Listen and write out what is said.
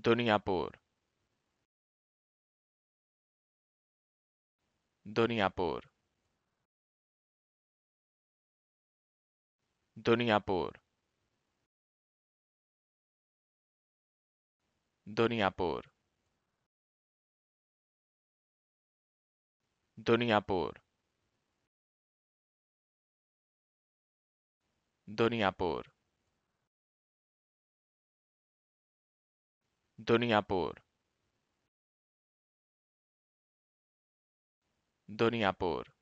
Duniyapur Duniyapur Duniyapur Duniyapur Duniyapur Duniyapur Duniyapur Duniyapur